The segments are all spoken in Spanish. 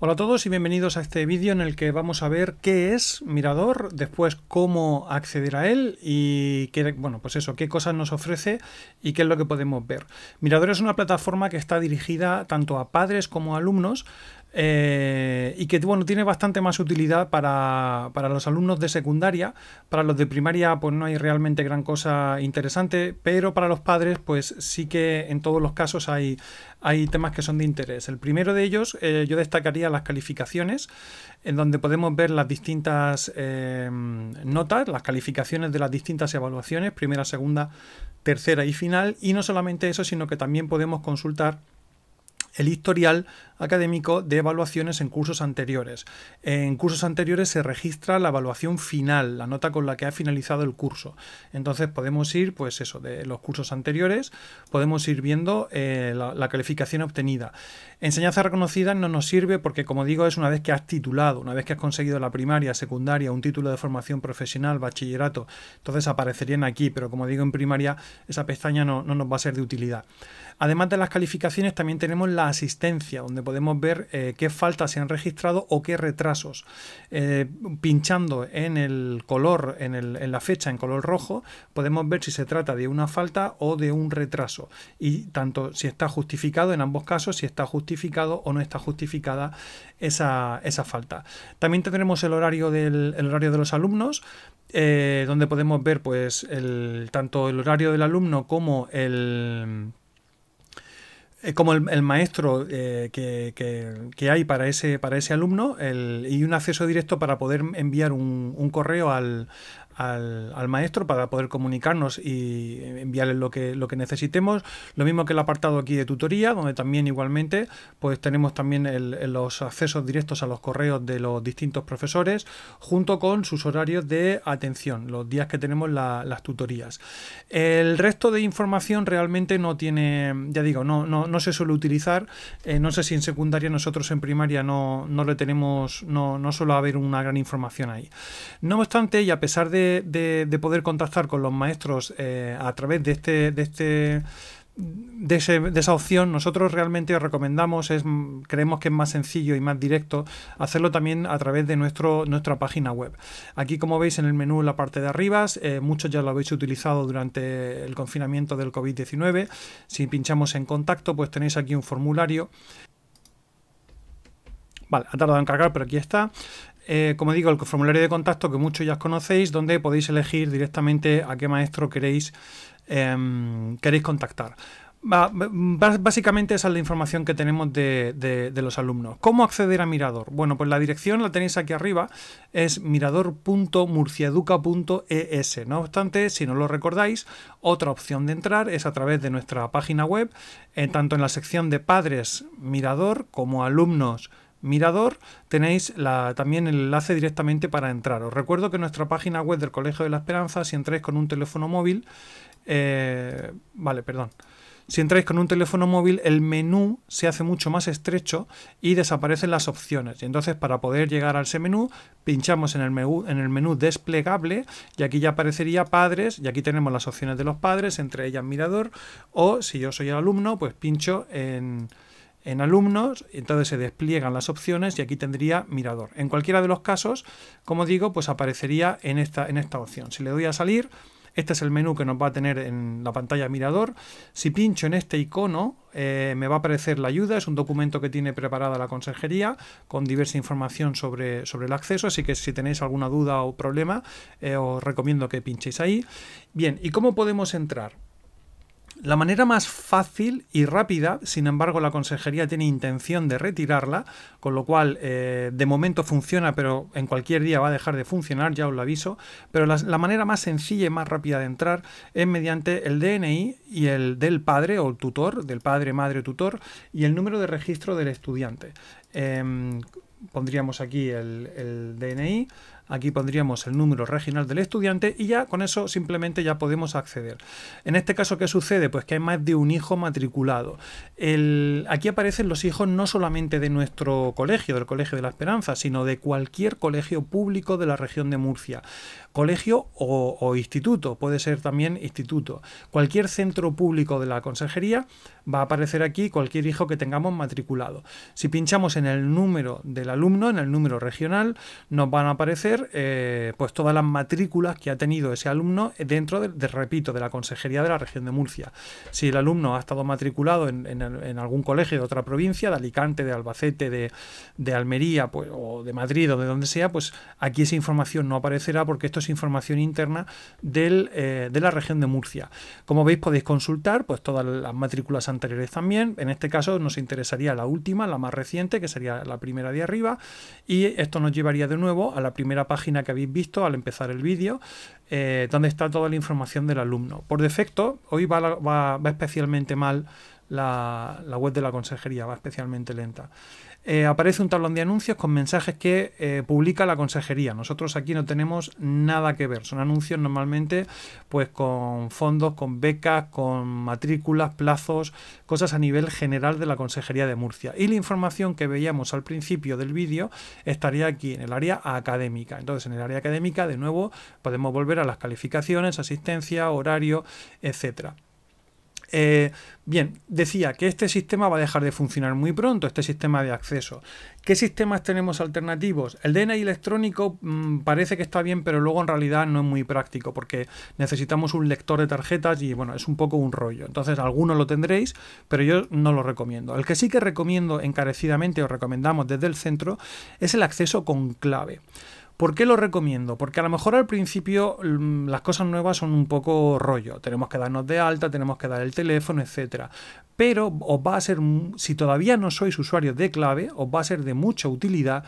Hola a todos y bienvenidos a este vídeo en el que vamos a ver qué es Mirador, después cómo acceder a él y qué, bueno, pues eso, qué cosas nos ofrece y qué es lo que podemos ver. Mirador es una plataforma que está dirigida tanto a padres como a alumnos eh, y que bueno, tiene bastante más utilidad para, los alumnos de secundaria. Para los de primaria, pues no hay realmente gran cosa interesante, pero para los padres, pues sí que en todos los casos hay, hay temas que son de interés. El primero de ellos, eh, yo destacaría las calificaciones, en donde podemos ver las distintas eh, notas, las calificaciones de las distintas evaluaciones, primera, segunda, tercera y final. Y no solamente eso, sino que también podemos consultar el historial académico de evaluaciones en cursos anteriores. En cursos anteriores se registra la evaluación final, la nota con la que ha finalizado el curso. Entonces podemos ir, pues eso, de los cursos anteriores, podemos ir viendo eh, la, calificación obtenida. Enseñanza reconocida no nos sirve porque, como digo, es una vez que has titulado, una vez que has conseguido la primaria, secundaria, un título de formación profesional, bachillerato, entonces aparecerían aquí, pero como digo, en primaria esa pestaña no, no nos va a ser de utilidad. Además de las calificaciones, también tenemos la asistencia, donde podemos ver eh, qué faltas se han registrado o qué retrasos. Eh, pinchando en el color, en, la fecha en color rojo, podemos ver si se trata de una falta o de un retraso. Y tanto si está justificado, en ambos casos, si está justificado o no está justificada esa, falta. También tenemos el horario, del, horario de los alumnos, eh, donde podemos ver pues tanto el horario del alumno como el eh, como el, maestro eh, que, hay para ese, para ese alumno y un acceso directo para poder enviar un, un correo al, al, maestro para poder comunicarnos y enviarle lo que, lo que necesitemos. Lo mismo que el apartado aquí de tutoría, donde también igualmente pues tenemos también los accesos directos a los correos de los distintos profesores, junto con sus horarios de atención, los días que tenemos las tutorías. El resto de información realmente no tiene, ya digo, no, no, se suele utilizar. Eh, no sé si en secundaria nosotros en primaria no, no le tenemos, no, no suele haber una gran información ahí. No obstante, y a pesar de de, poder contactar con los maestros eh, a través de este, de este de, esa opción, nosotros realmente recomendamos, es, creemos que es más sencillo y más directo hacerlo también a través de nuestro, nuestra página web. Aquí, como veis en el menú en la parte de arriba, eh, muchos ya lo habéis utilizado durante el confinamiento del COVID-19. Si pinchamos en contacto, pues tenéis aquí un formulario Vale, ha tardado en cargar, pero aquí está. Eh, como digo, el formulario de contacto que muchos ya conocéis, donde podéis elegir directamente a qué maestro queréis, em, queréis contactar. Básicamente esa es la información que tenemos de, los alumnos. ¿Cómo acceder a Mirador? Bueno, pues la dirección la tenéis aquí arriba, es mirador.murciaduca.es. No obstante, si no lo recordáis, otra opción de entrar es a través de nuestra página web, eh, tanto en la sección de padres Mirador como alumnos mirador tenéis la, también el enlace directamente para entrar. Os recuerdo que en nuestra página web del Colegio de la Esperanza, si entráis con un teléfono móvil, eh, vale, perdón. Si entráis con un teléfono móvil, el menú se hace mucho más estrecho y desaparecen las opciones. Y entonces, para poder llegar a ese menú, pinchamos en el menú, en el menú desplegable y aquí ya aparecería padres. Y aquí tenemos las opciones de los padres, entre ellas mirador. O si yo soy el alumno, pues pincho en, en alumnos, entonces se despliegan las opciones y aquí tendría mirador. En cualquiera de los casos, como digo, pues aparecería en esta, en esta opción. Si le doy a salir, este es el menú que nos va a tener en la pantalla mirador. Si pincho en este icono, eh, me va a aparecer la ayuda. Es un documento que tiene preparada la consejería con diversa información sobre, sobre el acceso. Así que si tenéis alguna duda o problema, eh, os recomiendo que pinchéis ahí. Bien, ¿y cómo podemos entrar? La manera más fácil y rápida, sin embargo, la consejería tiene intención de retirarla, con lo cual eh, de momento funciona, pero en cualquier día va a dejar de funcionar, ya os lo aviso. Pero la, manera más sencilla y más rápida de entrar es mediante el DNI y el del padre o tutor, del padre, madre, tutor, y el número de registro del estudiante. Em, pondríamos aquí el DNI, Aquí pondríamos el número regional del estudiante y ya con eso simplemente ya podemos acceder. En este caso, ¿qué sucede? Pues que hay más de un hijo matriculado. aquí aparecen los hijos no solamente de nuestro colegio, del Colegio de la Esperanza, sino de cualquier colegio público de la región de Murcia. Colegio o instituto, puede ser también instituto. Cualquier centro público de la consejería va a aparecer aquí cualquier hijo que tengamos matriculado. Si pinchamos en el número del alumno, en el número regional, nos van a aparecer eh, pues todas las matrículas que ha tenido ese alumno dentro, de, repito, de la Consejería de la Región de Murcia. Si el alumno ha estado matriculado en, algún colegio de otra provincia, de Alicante, de Albacete, de, Almería pues, o de Madrid o de donde sea, pues aquí esa información no aparecerá porque esto es información interna del, eh, de la Región de Murcia. Como veis podéis consultar pues todas las matrículas anteriores también. En este caso nos interesaría la última, la más reciente, que sería la primera de arriba y esto nos llevaría de nuevo a la primera página que habéis visto al empezar el vídeo, eh, donde está toda la información del alumno. Por defecto, hoy va, va especialmente mal la, la web de la consejería, va especialmente lenta. Eh, aparece un tablón de anuncios con mensajes que eh, publica la consejería. Nosotros aquí no tenemos nada que ver. Son anuncios normalmente pues con fondos, con becas, con matrículas, plazos, cosas a nivel general de la consejería de Murcia. Y la información que veíamos al principio del vídeo estaría aquí en el área académica. Entonces en el área académica de nuevo podemos volver a las calificaciones, asistencia, horario, etcétera. Eh, bien, decía que este sistema va a dejar de funcionar muy pronto, este sistema de acceso. ¿Qué sistemas tenemos alternativos? El DNI electrónico mm, parece que está bien, pero luego en realidad no es muy práctico porque necesitamos un lector de tarjetas y bueno, es un poco un rollo. Entonces, algunos lo tendréis, pero yo no lo recomiendo. El que sí que recomiendo encarecidamente, os recomendamos desde el centro, es el acceso con clave. ¿Por qué lo recomiendo? Porque a lo mejor al principio mm, las cosas nuevas son un poco rollo. Tenemos que darnos de alta, tenemos que dar el teléfono, etc. Pero os va a ser, si todavía no sois usuarios de clave, os va a ser de mucha utilidad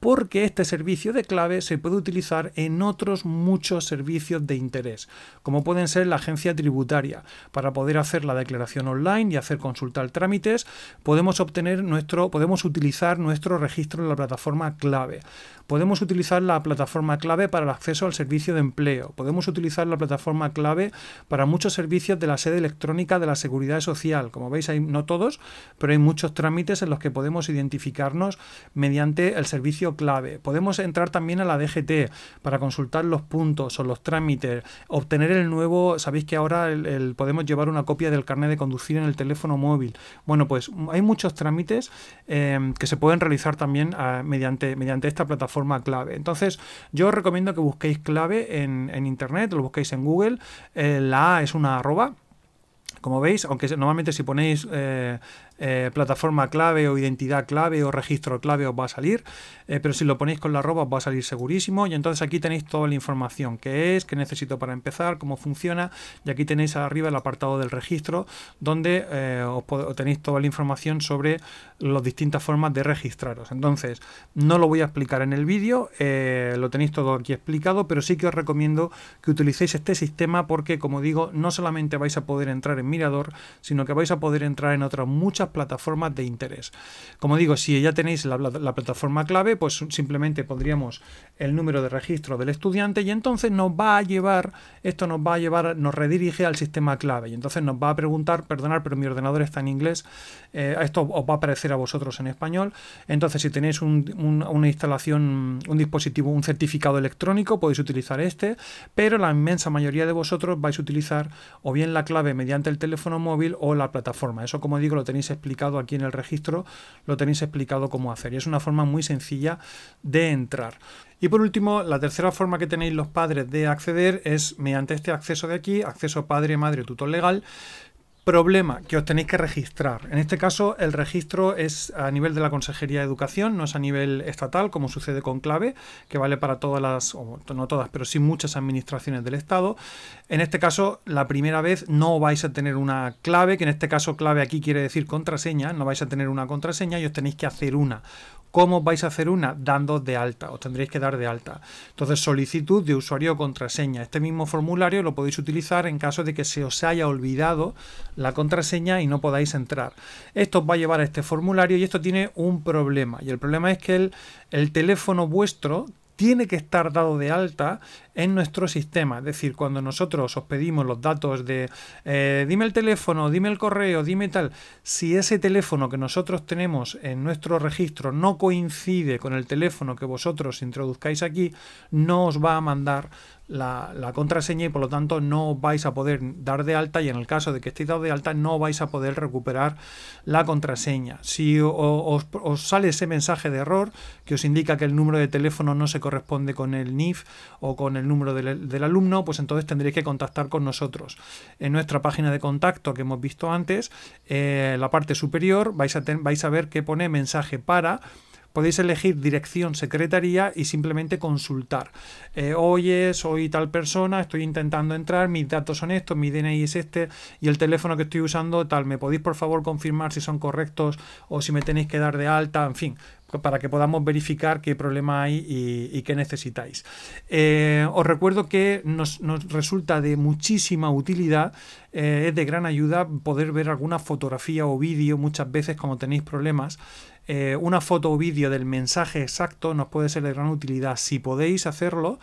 porque este servicio de clave se puede utilizar en otros muchos servicios de interés, como pueden ser la agencia tributaria. Para poder hacer la declaración online y hacer consultar trámites, podemos obtener nuestro podemos utilizar nuestro registro en la plataforma clave. Podemos utilizar la plataforma clave para el acceso al servicio de empleo. Podemos utilizar la plataforma clave para muchos servicios de la sede electrónica de la Seguridad Social. Como veis, hay no todos, pero hay muchos trámites en los que podemos identificarnos mediante el servicio clave. Podemos entrar también a la DGT para consultar los puntos o los trámites, obtener el nuevo, sabéis que ahora podemos llevar una copia del carnet de conducir en el teléfono móvil. Bueno, pues hay muchos trámites em, que se pueden realizar también ah, mediante, mediante esta plataforma clave. Entonces, yo os recomiendo que busquéis clave en, Internet, lo busquéis en Google, eh, la A es una arroba. Como veis, aunque normalmente si ponéis eh, eh, plataforma clave o identidad clave o registro clave os va a salir, eh, pero si lo ponéis con la arroba os va a salir segurísimo y entonces aquí tenéis toda la información que es, que necesito para empezar, cómo funciona y aquí tenéis arriba el apartado del registro donde eh, os tenéis toda la información sobre las distintas formas de registraros. Entonces, no lo voy a explicar en el vídeo, lo tenéis todo aquí explicado, pero sí que os recomiendo que utilicéis este sistema porque, como digo, no solamente vais a poder entrar en Mirador, sino que vais a poder entrar en otras muchas plataformas de interés. Como digo, si ya tenéis la, plataforma clave, pues simplemente pondríamos el número de registro del estudiante y entonces nos va a llevar, esto nos va a llevar, nos redirige al sistema clave y entonces nos va a preguntar, perdonar, pero mi ordenador está en inglés, eh, esto os va a aparecer a vosotros en español, entonces si tenéis una instalación, un dispositivo, un certificado electrónico, podéis utilizar este, pero la inmensa mayoría de vosotros vais a utilizar o bien la clave mediante el teléfono móvil o la plataforma. Eso como digo lo tenéis explicado aquí en el registro, lo tenéis explicado cómo hacer. Y es una forma muy sencilla de entrar. Y por último, la tercera forma que tenéis los padres de acceder es mediante este acceso de aquí, acceso padre, madre, tutor legal, Problema que os tenéis que registrar. En este caso, el registro es a nivel de la Consejería de Educación, no es a nivel estatal, como sucede con Clave, que vale para todas las, o no todas, pero sí muchas administraciones del Estado. En este caso, la primera vez no vais a tener una clave, que en este caso clave aquí quiere decir contraseña, no vais a tener una contraseña y os tenéis que hacer una. ¿Cómo vais a hacer una? Dando de alta, os tendréis que dar de alta. Entonces, solicitud de usuario o contraseña. Este mismo formulario lo podéis utilizar en caso de que se os haya olvidado la contraseña y no podáis entrar. Esto os va a llevar a este formulario y esto tiene un problema. Y el problema es que el teléfono vuestro tiene que estar dado de alta en nuestro sistema. Es decir, cuando nosotros os pedimos los datos de eh, dime el teléfono, dime el correo, dime tal, si ese teléfono que nosotros tenemos en nuestro registro no coincide con el teléfono que vosotros introduzcáis aquí, no os va a mandar la, contraseña y por lo tanto no vais a poder dar de alta y en el caso de que estéis dado de alta no vais a poder recuperar la contraseña. Si os, sale ese mensaje de error que os indica que el número de teléfono no se corresponde con el NIF o con el número del, alumno, pues entonces tendréis que contactar con nosotros. En nuestra página de contacto que hemos visto antes, en eh, la parte superior, vais a, vais a ver que pone mensaje para podéis elegir dirección secretaría y simplemente consultar. Eh, Oye, soy tal persona, estoy intentando entrar, mis datos son estos, mi DNI es este y el teléfono que estoy usando tal. ¿Me podéis por favor confirmar si son correctos o si me tenéis que dar de alta? En fin, para que podamos verificar qué problema hay y, qué necesitáis. Eh, os recuerdo que nos, resulta de muchísima utilidad, eh, es de gran ayuda poder ver alguna fotografía o vídeo muchas veces cuando tenéis problemas. Eh, una foto o vídeo del mensaje exacto nos puede ser de gran utilidad si podéis hacerlo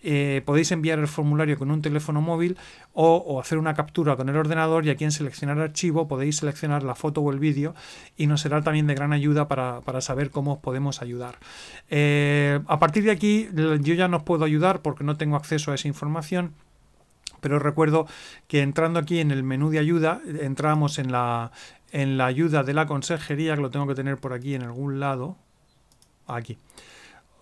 eh, podéis enviar el formulario con un teléfono móvil o, hacer una captura con el ordenador y aquí en seleccionar archivo podéis seleccionar la foto o el vídeo y nos será también de gran ayuda para, saber cómo os podemos ayudar. Eh, a partir de aquí yo ya no os puedo ayudar porque no tengo acceso a esa información. Pero recuerdo que entrando aquí en el menú de ayuda, entramos en la, en la ayuda de la consejería, que lo tengo que tener por aquí en algún lado. Aquí.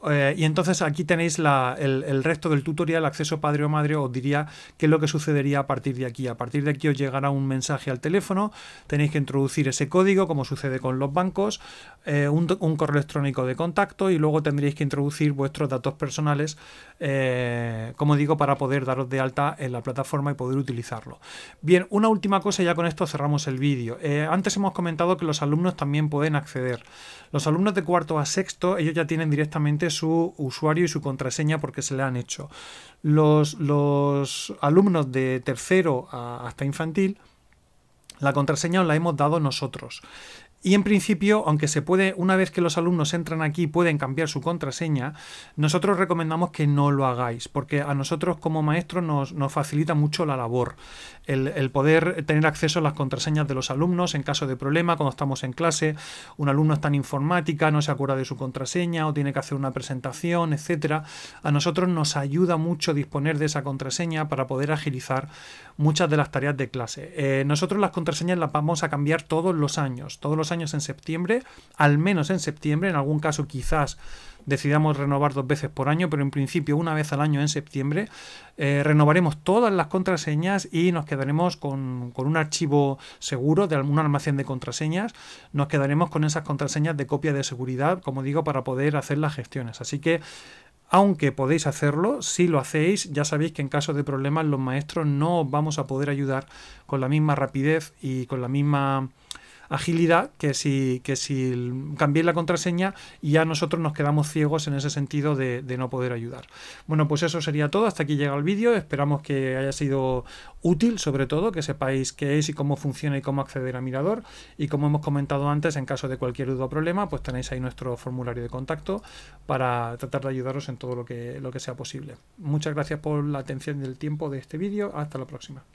Eh, y entonces aquí tenéis el, resto del tutorial, acceso padre o madre, os diría qué es lo que sucedería a partir de aquí. A partir de aquí os llegará un mensaje al teléfono, tenéis que introducir ese código, como sucede con los bancos, eh, un, correo electrónico de contacto y luego tendréis que introducir vuestros datos personales, eh, como digo, para poder daros de alta en la plataforma y poder utilizarlo. Bien, una última cosa, ya con esto cerramos el vídeo. antes hemos comentado que los alumnos también pueden acceder. Los alumnos de cuarto a sexto, ellos ya tienen directamente su usuario y su contraseña porque se le han hecho. Los, alumnos de tercero hasta infantil, la contraseña la hemos dado nosotros. Y en principio, aunque se puede, una vez que los alumnos entran aquí pueden cambiar su contraseña, nosotros recomendamos que no lo hagáis, porque a nosotros como maestros nos, facilita mucho la labor, el, poder tener acceso a las contraseñas de los alumnos en caso de problema, cuando estamos en clase, un alumno está en informática, no se acuerda de su contraseña o tiene que hacer una presentación, etcétera. A nosotros nos ayuda mucho disponer de esa contraseña para poder agilizar muchas de las tareas de clase. Eh, nosotros las contraseñas las vamos a cambiar todos los años, todos los años en septiembre, al menos en septiembre, en algún caso quizás decidamos renovar dos veces por año, pero en principio una vez al año en septiembre. Eh, renovaremos todas las contraseñas y nos quedaremos con, un archivo seguro de algún almacén de contraseñas. Nos quedaremos con esas contraseñas de copia de seguridad, como digo, para poder hacer las gestiones. Así que... Aunque podéis hacerlo, si lo hacéis, ya sabéis que en caso de problemas los maestros no vamos a poder ayudar con la misma rapidez y con la misma agilidad que si, que si cambiéis la contraseña ya nosotros nos quedamos ciegos en ese sentido de, no poder ayudar. Bueno, pues eso sería todo. Hasta aquí llega el vídeo. Esperamos que haya sido útil, sobre todo, que sepáis qué es y cómo funciona y cómo acceder a Mirador. Y como hemos comentado antes, en caso de cualquier duda o problema, pues tenéis ahí nuestro formulario de contacto para tratar de ayudaros en todo lo que, lo que sea posible. Muchas gracias por la atención y el tiempo de este vídeo. Hasta la próxima.